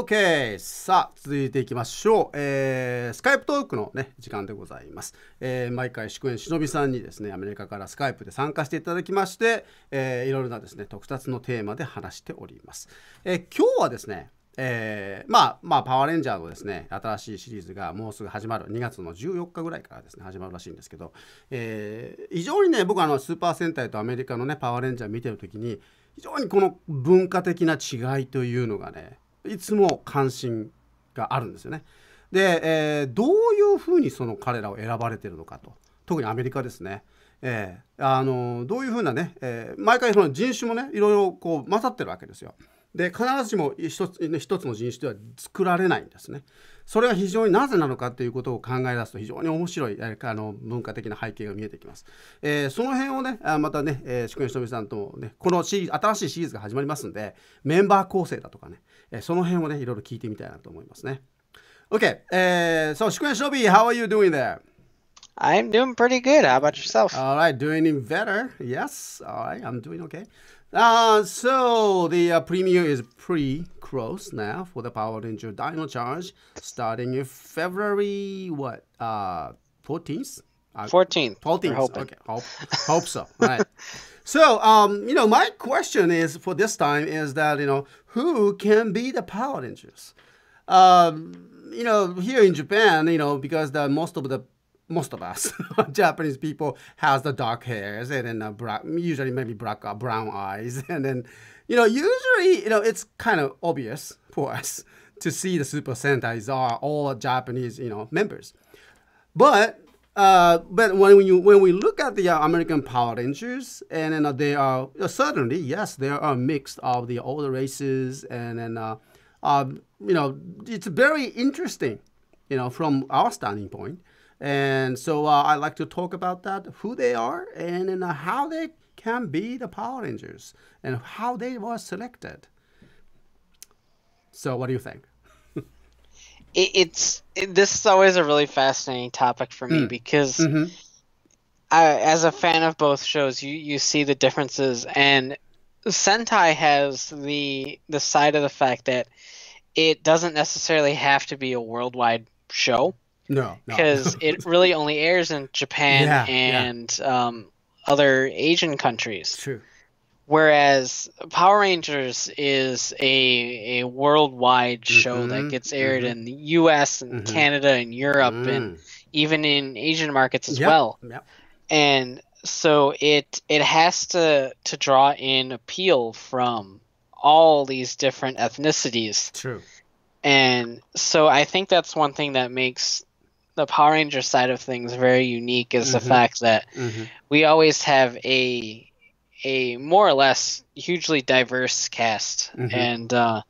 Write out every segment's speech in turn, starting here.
OK! さあ、続いていきましょう。えー、スカイプトークのね、時間でございます。えー、毎回、祝宴忍さんにですね、アメリカからスカイプで参加していただきまして、えー、いろいろなですね、特撮のテーマで話しております。えー、今日はですね、えー、まあまあパワーレンジャーのですね新しいシリーズがもうすぐ始まる2月の14日ぐらいからですね始まるらしいんですけど、えー、非常にね僕あのスーパー戦隊とアメリカのねパワーレンジャー見てる時に非常にこの文化的な違いというのがねいつも関心があるんですよね。で、えー、どういうふうにその彼らを選ばれてるのかと特にアメリカですね。えー、あのどういうふうなね、えー、毎回その人種もねいろいろこう混ざってるわけですよ。で必ずしも一つ一つの人種では作られないんですね。それは非常になぜなのかということを考え出すと非常に面白いあの文化的な背景が見えてきます。えー、その辺をねまたね、えー、宿根ひとみさんともねこのシリーズ新しいシリーズが始まりますんでメンバー構成だとかね、えー、その辺をねいろいろ聞いてみたいなと思いますね。o k a ー、uh, so 宿 h u k u h o w are you doing there? I'm doing pretty good. How about yourself? All right, doing better. Yes. All right, I'm doing okay. Uh, so the uh, premium is pretty close now for the Power Ranger Dino Charge starting in February, what, uh, 14th? Uh, 14th. 14th. Okay. Hope, hope so. Right. So, um, you know, my question is for this time is that, you know, who can be the Power Rangers? Um, you know, here in Japan, you know, because the most of the most of us Japanese people has the dark hairs and then uh, black, usually maybe black uh, brown eyes and then you know usually you know it's kind of obvious for us to see the super Sentai are all Japanese you know members, but uh, but when you when we look at the uh, American Power Rangers, and then uh, they are uh, certainly yes, they are a mix of the older races, and then uh, you know it's very interesting, you know, from our standing point, and so uh, I like to talk about that, who they are, and, and uh, how they can be the Power Rangers, and how they were selected. So, what do you think? it, it's it, this is always a really fascinating topic for me mm. because, mm -hmm. I, as a fan of both shows, you you see the differences, and Sentai has the the side of the fact that it doesn't necessarily have to be a worldwide show. No, because no. it really only airs in Japan yeah, and yeah. Um, other Asian countries. True. Whereas Power Rangers is a a worldwide mm-hmm, show that mm-hmm, gets aired mm-hmm. in the U.S. and mm-hmm. Canada and Europe mm. and even in Asian markets as yep, well. Yep. And so it it has to to draw in appeal from all these different ethnicities. True. And so I think that's one thing that makes the Power Ranger side of things very unique is mm-hmm. the fact that mm-hmm. we always have a a more or less hugely diverse cast, mm-hmm. and uh,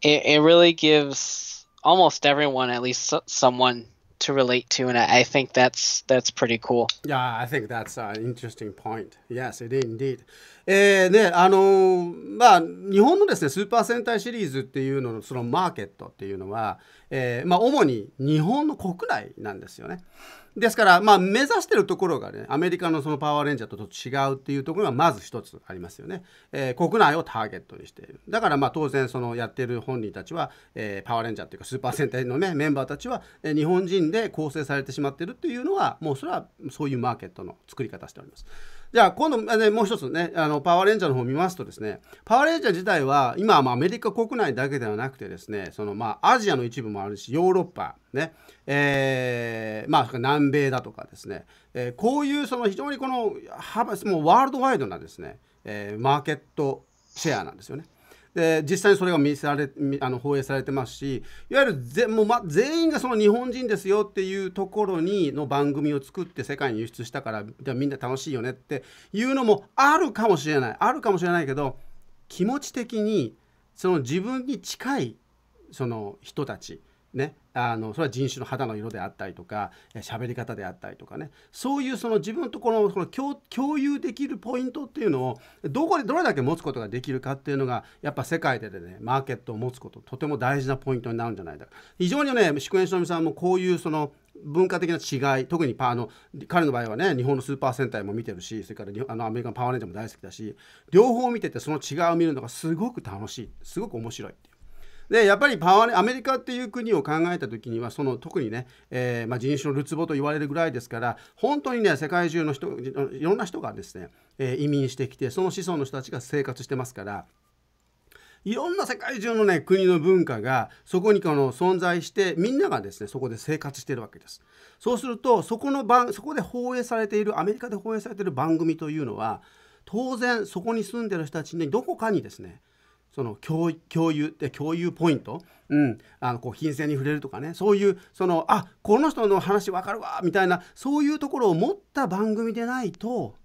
it, it really gives almost everyone at least someone to relate to, and I, I think that's that's pretty cool. Yeah, I think that's an interesting point. Yes, it is indeed. えーね、あのまあ、日本のですね、スーパー戦隊シリーズっていうのの、そのマーケットっていうのは、eh, えー、まあ、主に日本の国内なんですよね。ですから、まあ、目指してるところがねアメリカのそのパワーレンジャーと違うっていうところがまず一つありますよね、えー、国内をターゲットにしているだからまあ当然そのやってる本人たちは、えー、パワーレンジャーっていうかスーパー戦隊の、ね、メンバーたちは、えー、日本人で構成されてしまってるっていうのはもうそれはそういうマーケットの作り方しております。じゃあ今度、ね、もう一つねあのパワーレンジャーの方を見ますとですねパワーレンジャー自体は今はアメリカ国内だけではなくてですねそのまあアジアの一部もあるしヨーロッパねえー、まあ南米だとかですね、えー、こういうその非常にこの幅もうワールドワイドなですね、えー、マーケットシェアなんですよね。で実際にそれが見せられあの放映されてますしいわゆるぜもう、ま、全員がその日本人ですよっていうところにの番組を作って世界に輸出したからじゃみんな楽しいよねっていうのもあるかもしれないあるかもしれないけど気持ち的にその自分に近いその人たちね、あのそれは人種の肌の色であったりとか喋り方であったりとかねそういうその自分とこのこの共共有できるポイントっていうのをどこでどれだけ持つことができるかっていうのがやっぱ世界でねマーケットを持つこととても大事なポイントになるんじゃないか非常にね宿園しのみさんもこういうその文化的な違い特にパの彼の場合はね日本のスーパー戦隊も見てるしそれからあのアメリカのパワーレンジャーも大好きだし両方見ててその違いを見るのがすごく楽しいすごく面白いってでやっぱりパワーアメリカっていう国を考えた時にはその特にね、えー、まあ、人種のるつぼと言われるぐらいですから本当にね世界中の人いろんな人がですね、えー、移民してきてその子孫の人たちが生活してますからいろんな世界中のね国の文化がそこにこの存在してみんながですねそこで生活してるわけですそうするとそこの番そこで放映されているアメリカで放映されている番組というのは当然そこに住んでる人たちにどこかにですねその共共有って共有ポイント、うん、あのこう品性に触れるとかねそういうそのあこの人の話分かるわみたいなそういうところを持った番組でないと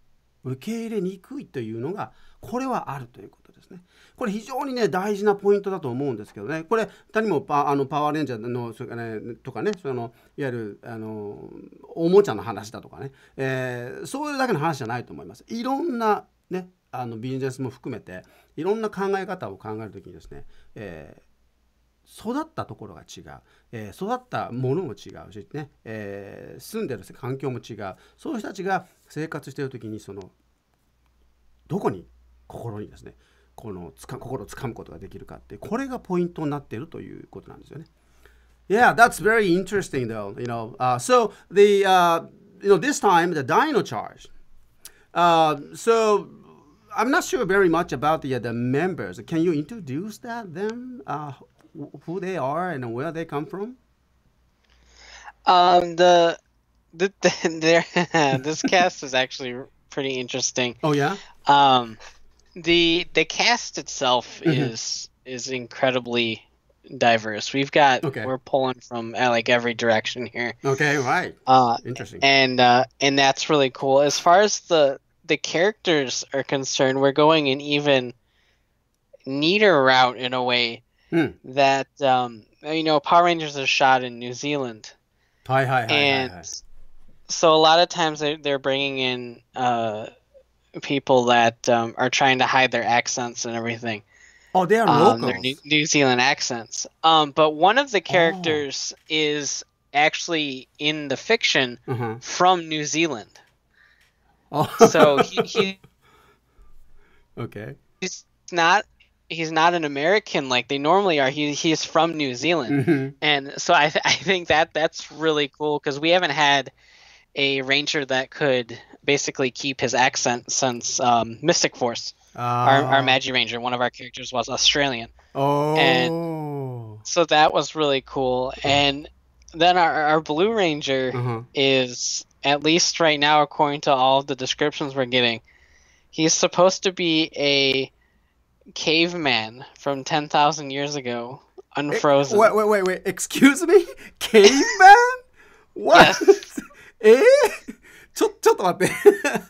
受け入れにくいというのがこれはあるということですね。これ非常にね大事なポイントだと思うんですけどねこれ他にもパあのパワーレンジャーのそれかね、とかねそのいわゆるあのおもちゃの話だとかね、えー、そういうだけの話じゃないと思います。いろんなねあのビジネスも含めていろんな考え方を考える時にですね、えー、育ったところが違う、えー、育ったものも違うしね、えー、住んでる環境も違うそういう人たちが生活してる時にそのどこに心にですねこのつか心をつかむことができるかってこれがポイントになっているということなんですよね。Yeah, that's very interesting though. You know, uh, so the uh, you know this time the dino charge. Uh, so I'm not sure very much about the, uh, the members. Can you introduce that them? Uh, who they are and where they come from? Um, the, the, the this cast is actually pretty interesting. Oh yeah. Um, the the cast itself mm -hmm. is is incredibly diverse. We've got okay. we're pulling from uh, like every direction here. Okay, right. Uh, interesting. And uh, and that's really cool. As far as the the characters are concerned, we're going an even neater route in a way hmm. that um, you know Power Rangers are shot in New Zealand. Hi, hi, hi, and hi, hi. so a lot of times they're, they're bringing in uh, people that um, are trying to hide their accents and everything. Oh, they are um, locals. New, New, Zealand accents. Um, but one of the oh. characters oh. is actually in the fiction mm-hmm. from New Zealand. Oh. so he, he okay. He's not he's not an American like they normally are. He he's from New Zealand, mm-hmm. and so I th- I think that that's really cool because we haven't had a ranger that could basically keep his accent since um, Mystic Force. Uh. Our, our ah. Magi Ranger, one of our characters was Australian. Oh. And so that was really cool. And then our, our Blue Ranger uh-huh. is at least right now, according to all the descriptions we're getting, he's supposed to be a caveman from ten thousand years ago, unfrozen. Wait, wait, wait, wait! Excuse me, caveman? what? Eh? ちょ、ちょっと待って。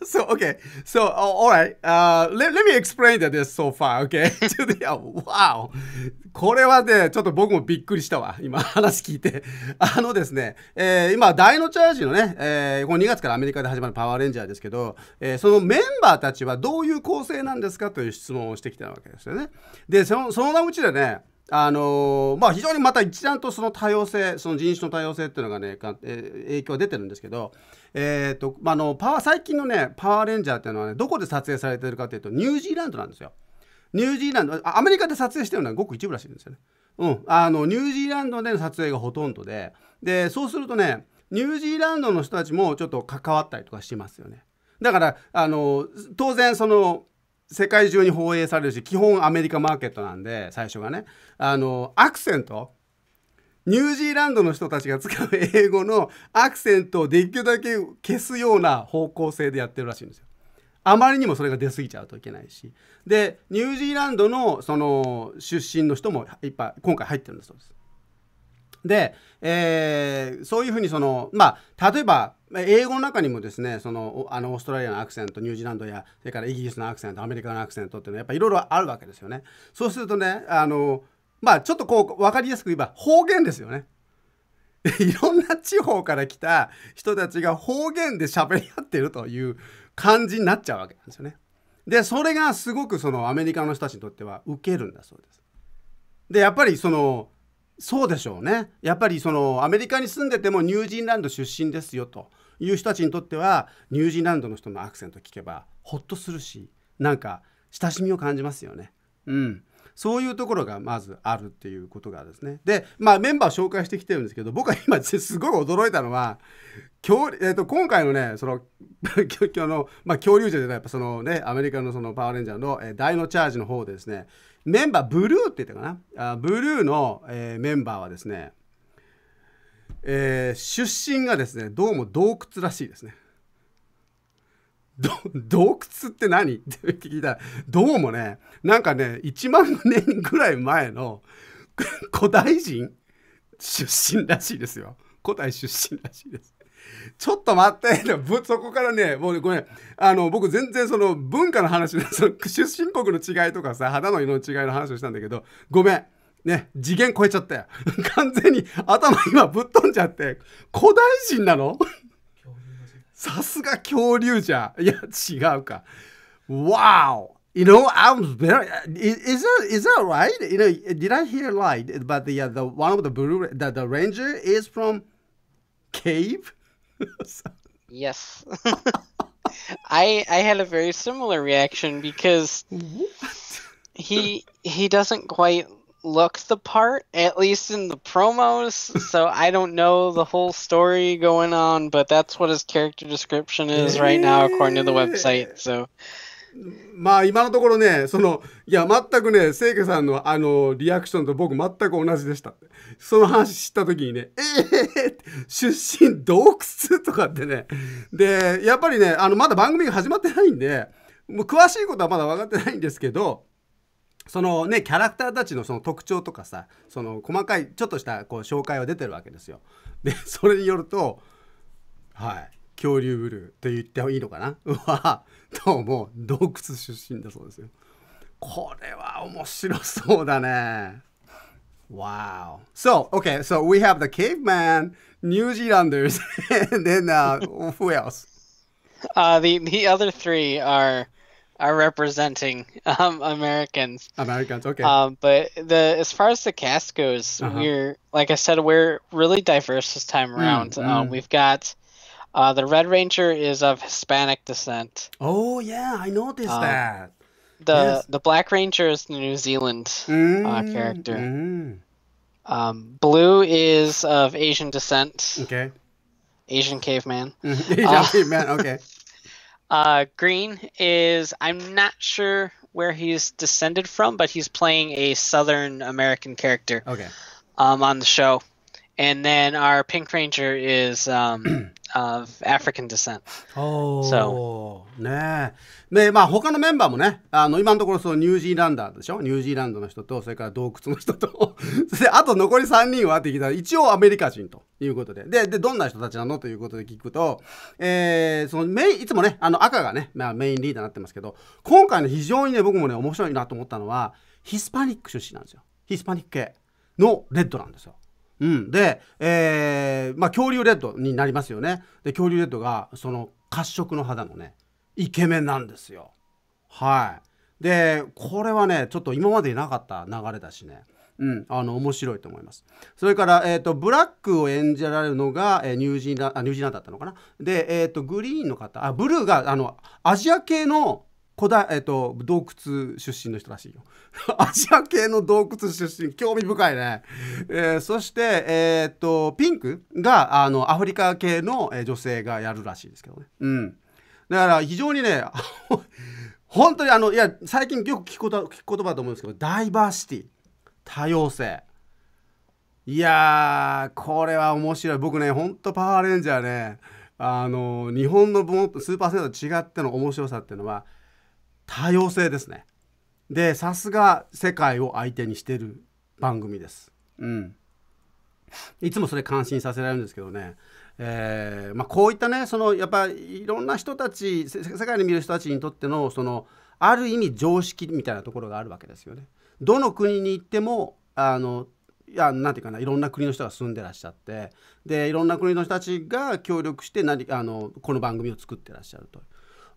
so, okay. So, oh, alright.、Uh, let, let me explain that this so far, okay? ちょっと、いや、wow. これはね、ちょっと僕もびっくりしたわ。今、話聞いて。あのですね、えー、今、大のチャージのね、えー、この2月からアメリカで始まるパワーレンジャーですけど、えー、そのメンバーたちはどういう構成なんですかという質問をしてきたわけですよね。で、その、そのうちでね、あのー、まあ、非常にまた一段とその多様性その人種の多様性っていうのがね、えー、影響出てるんですけど、えーとまあの、パワ最近のねパワーレンジャーっていうのはねどこで撮影されてるかっていうとニュージーランドなんですよ。ニュージーランドアメリカで撮影してるのはごく一部らしいんですよね。うん、あのニュージーランドでの撮影がほとんどででそうするとねニュージーランドの人たちもちょっと関わったりとかしてますよね。だからあの当然その世界中に放映されるし基本アメリカマーケットなんで最初がねあのアクセントニュージーランドの人たちが使う英語のアクセントをできるだけ消すような方向性でやってるらしいんですよ。あまりにもそれが出過ぎちゃうといけないしでニュージーランドのその出身の人もいっぱい今回入ってるんだそうです。で、えー、そういうふうにそのまあ例えば英語の中にもですねそのあのオーストラリアのアクセントニュージーランドやそれからイギリスのアクセントアメリカのアクセントっていうのはやっぱいろいろあるわけですよね。そうするとねあのまあちょっとこう分かりやすく言えば方言ですよね。いろんな地方から来た人たちが方言で喋り合ってるという感じになっちゃうわけなんですよね。でそれがすごくそのアメリカの人たちにとってはウケるんだそうです。でやっぱりそのそうでしょうねやっぱりそのアメリカに住んでてもニュージーランド出身ですよという人たちにとってはニュージーランドの人のアクセント聞けばほっとするしなんか親しみを感じますよね。うんそういうところがまずあるっていうことがですね。で、まあメンバーを紹介してきてるんですけど、僕は今すごい驚いたのは、今えっ、ー、と、今回のね、その、今 日の、まあ、恐竜じゃない、やっぱそのね、アメリカのそのパワーレンジャーの、えー、ノ・チャージの方でですね、メンバーブルーって言ったかなあブルーの、えー、メンバーはですね、えー、出身がですねどうも洞窟らしいですね。洞窟って何って聞いたらどうもねなんかね1万年ぐらい前の古代人出身らしいですよ古代出身らしいです。ちょっと待って、そこからね、もうごめん、あの、僕全然その文化の話その出身国の違いとかさ、肌の色の違いの話をしたんだけど、ごめん。ね、次元超えちゃったよ。完全に頭今ぶっ飛んじゃって、古代人なのさすが恐竜じゃ。いや、違うか。Wow! You know, I'm very. Is that is that right? You know, did I hear right? But the uh, the one of the blue the, the ranger is from cave. yes. I I had a very similar reaction because what? he he doesn't quite look the part at least in the promos so i don't know the whole story going on but that's what his character description is right now according to the website so まあ今のところねそのいや全くね清家さんのあのリアクションと僕全く同じでしたその話知った時にね「ええー、出身洞窟?」とかってねでやっぱりねあのまだ番組が始まってないんでもう詳しいことはまだ分かってないんですけどそのねキャラクターたちのその特徴とかさその細かいちょっとしたこう紹介は出てるわけですよ。でそれによるとはい恐竜ブルーと言っていいのかなは どうも洞窟出身だそうですよ。これは面白そうだね。Wow. So, okay, so we have the caveman, New Zealanders, and then uh, who else? Uh, the the other three are are representing um, Americans. Americans, okay. Um, but the as far as the cast goes, uh -huh. we're like I said, we're really diverse this time hmm, around. Mm, mm. Uh, we've got uh, the Red Ranger is of Hispanic descent. Oh yeah, I noticed um, that. The yes. the Black Ranger is the New Zealand uh, mm, uh, character. Mm. Um, Blue is of Asian descent. Okay. Asian caveman. Asian uh, caveman. Okay. Uh, Green is I'm not sure where he's descended from, but he's playing a Southern American character. Okay. Um, on the show. and then our pink ranger is um, of African descent. おお、so. ねでまあ他のメンバーもねあの今のところそのニュージーランダーでしょニュージーランドの人とそれから洞窟の人とそしてあと残り3人はって聞いたら一応アメリカ人ということでででどんな人たちなのということで聞くと、えー、そのメイいつもねあの赤がね、まあ、メインリーダーになってますけど今回の非常にね僕もね面白いなと思ったのはヒスパニック出身なんですよヒスパニック系のレッドなんですよ。うん、で、えーまあ、恐竜レッドになりますよねで恐竜レッドがその褐色の肌のねイケメンなんですよはいでこれはねちょっと今までになかった流れだしねうん、あの面白いと思います。それから、えーと、ブラックを演じられるのが、えー、ニュージーランドだったのかなで、えーとグリーンの方あブルーがあのアジア系の古代、えっと、洞窟出身の人らしいよ。アジア系の洞窟出身、興味深いね。えー、そして、えー、っと、ピンクが、あの、アフリカ系の、え女性がやるらしいですけどね。うん。だから、非常にね、本当にあの、いや、最近よく聞くこと聞く言葉だと思うんですけど、ダイバーシティ、多様性。いやー、これは面白い。僕ね、本当パワーレンジャーね、あの、日本のスーパーセンーと違っての面白さっていうのは、多様性ですねでさすが世界を相手にしてる番組ですうんいつもそれ感心させられるんですけどねえーまあ、こういったねそのやっぱいろんな人たち世界に見る人たちにとってのそのある意味常識みたいなところがあるわけですよね。どの国に行ってもあのいやなんていうかないろんな国の人が住んでらっしゃってでいろんな国の人たちが協力して何あのこの番組を作ってらっしゃると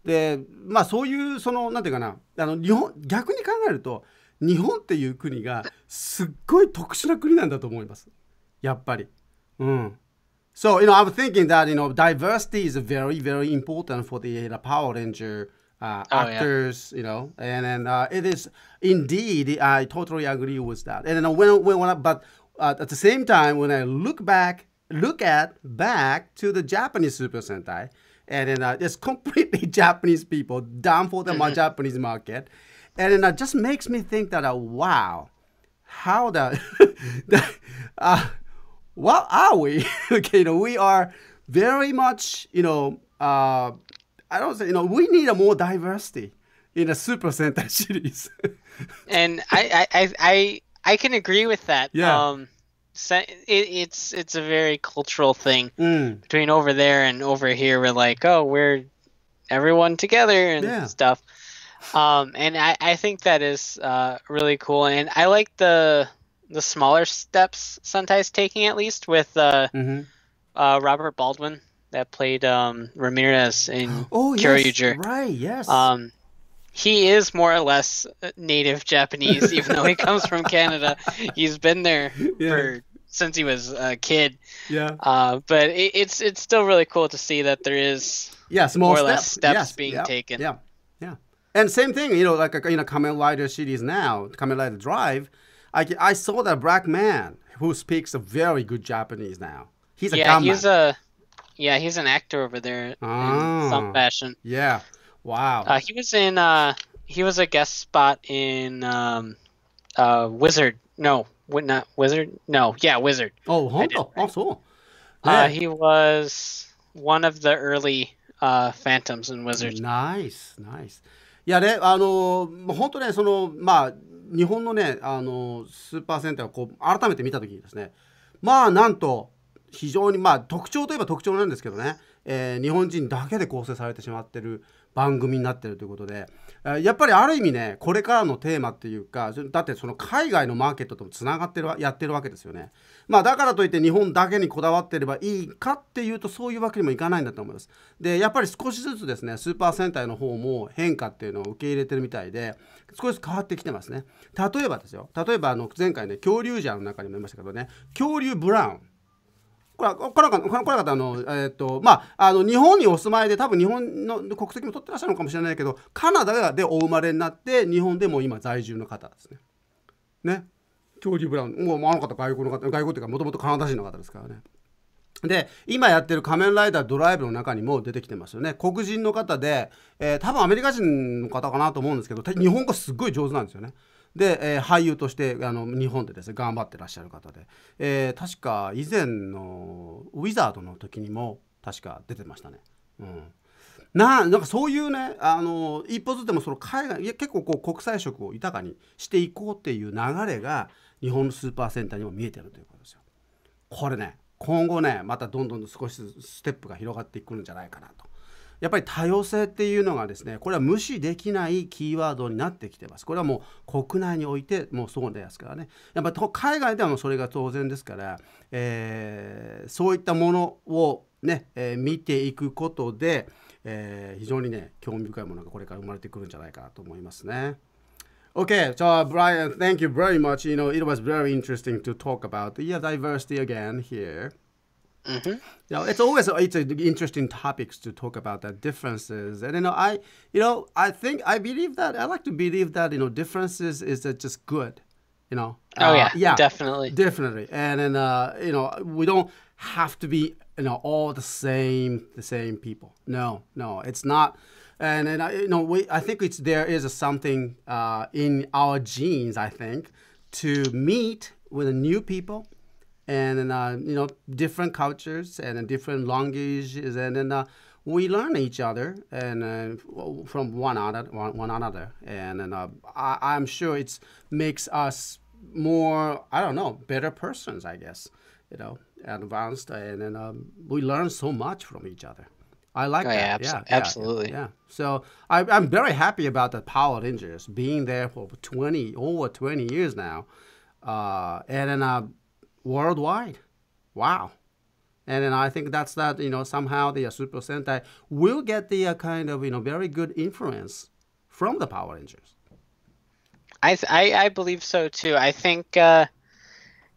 でまあそういうそのなんていうかなあの日本逆に考えると日本っていう国がすっごい特殊な国なんだと思いますやっぱりうん So, you know, I'm thinking that, you know, diversity is very, very important for the, the Power Ranger uh, actors, yeah. you know, and then uh, it is indeed, I totally agree with that. And then when, when, when I, but uh, at the same time, when I look back, look at back to the Japanese Super Sentai, and then uh, it's completely Japanese people down for the mm-hmm. Japanese market, and then it uh, just makes me think that uh, wow, how the, the uh, what are we? okay, you know, we are very much you know uh, I don't say you know we need a more diversity in the super center cities. and I, I I I I can agree with that. Yeah. Um, it's it's a very cultural thing mm. between over there and over here. We're like, oh, we're everyone together and yeah. stuff. Um, and I, I think that is uh, really cool. And I like the the smaller steps Sentai's taking at least with uh, mm-hmm. uh, Robert Baldwin that played um, Ramirez in oh, Kyoryuger. Yes, right, yes. Um, he is more or less uh, native Japanese, even though he comes from Canada. He's been there yeah. for, since he was a kid. Yeah. Uh, but it, it's it's still really cool to see that there is yeah, small more or less steps yes. being taken. Yeah, yeah. And same thing, you know, like uh, you know, Kamen Rider series now, Kamen Rider Drive. I, I saw that black man who speaks a very good Japanese now. He's a yeah, he's a yeah, he's an actor over there oh, in some ah. fashion. Yeah. Wow. Uh, he was in. Uh, he was a guest spot in um, uh, Wizard. No, not Wizard. No, yeah, Wizard. Oh, Hondo. r i g o yeah. he was one of the early Phantoms in Wizard. Nice, nice. いやね、あの本当ね、その、まあ、日本のね、あのスーパー戦隊をこう、改めて見た時にですね、まあ、なんと、非常に、まあ、特徴といえば特徴なんですけどね、えー、日本人だけで構成されてしまってる番組になってるということで、やっぱりある意味ねこれからのテーマっていうかだってその海外のマーケットともつながってるやってるわけですよね、まあ、だからといって日本だけにこだわってればいいかっていうとそういうわけにもいかないんだと思いますでやっぱり少しずつですねスーパー戦隊の方も変化っていうのを受け入れてるみたいで少しずつ変わってきてますね例えばですよ例えばあの前回ね恐竜ジャーの中にも言いましたけどね恐竜ブラウンこれはこの方あの、えーとまあ、あの日本にお住まいで多分日本の国籍も取ってらっしゃるのかもしれないけどカナダでお生まれになって日本でも今在住の方ですね。ねキョーリー・ブラウンもうあの方外国の方外国っていうかもともとカナダ人の方ですからね。で今やってる「仮面ライダードライブ」の中にも出てきてますよね黒人の方で、えー、多分アメリカ人の方かなと思うんですけど日本語すっごい上手なんですよね。で、えー、俳優としてあの日本でですね頑張ってらっしゃる方で、えー、確か以前の「ウィザード」の時にも確か出てましたね。うんななんかそういうねあの一歩ずつでもその海外いや結構こう国際色を豊かにしていこうっていう流れが日本のスーパーセンターにも見えてるということですよ。これね今後ねまたどんどん少しずつステップが広がっていくんじゃないかなとやっぱり多様性っていうのがですねこれは無視できないキーワードになってきてますこれはもう国内においてもうそうですからねやっぱ海外ではもうそれが当然ですから、えー、そういったものをね、えー、見ていくことで、えー、非常にね興味深いものがこれから生まれてくるんじゃないかなと思いますね。Okay, so Brian, thank you very much. You know, it was very interesting to talk about the diversity again here. Mm -hmm. You know, it's always it's an interesting topics to talk about that differences, and you know, I you know I think I believe that I like to believe that you know differences is just good, you know. Oh uh, yeah, yeah, definitely, definitely, and then uh, you know we don't have to be you know all the same the same people. No, no, it's not. And and I, you know we I think it's there is a something uh, in our genes I think to meet with new people and, uh, you know different cultures and different languages and then uh, we learn each other and uh, from one another one, one another and, and uh, I, am sure it makes us more I don't know better persons I guess you know advanced and, and um, we learn so much from each other. I like oh, that. Yeah, abso yeah absolutely. Yeah, yeah. So I, am very happy about the Power Rangers being there for 20 over 20 years now, uh, and then uh, worldwide. Wow. And then I think that's that, you know, somehow the uh, Super Sentai will get the uh, kind of, you know, very good influence from the Power Rangers. I, I, I believe so too. I think uh,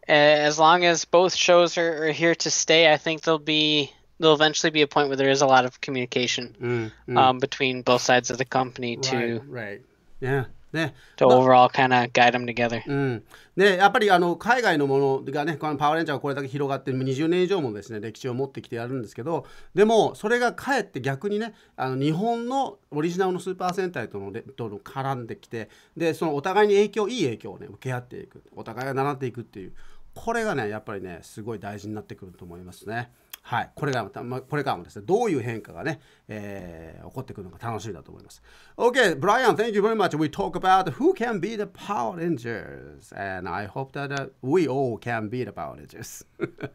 as long as both shows are, are, here to stay, I think there'll be there'll eventually be a point where there is a lot of communication mm, mm. Um, between both sides of the company right, right. Yeah. ね、と、ま overall kind of guide them together、うん、でやっぱりあの海外のものがねこのパワーレンジャーがこれだけ広がって20年以上もですね歴史を持ってきてやるんですけどでもそれがかえって逆にねあの日本のオリジナルのスーパー戦隊とのとの絡んできてでそのお互いに影響いい影響をね受け合っていくお互いが習っていくっていうこれがねやっぱりねすごい大事になってくると思いますね。はい、これがまこれからもですね、どういう変化がね、えー、起こってくるのか楽しみだと思います。Okay, Brian, thank you very much. We talk about who can be the Power Rangers, and I hope that uh, we all can be the Power Rangers.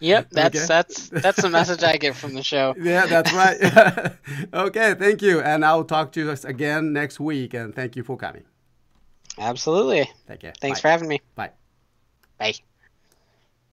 Yep, that's that's that's the message I get from the show. yeah, that's right. okay, thank you, and I'll talk to you again next week. And thank you for coming. Absolutely. Thank you. Thanks for having me. Bye. Bye.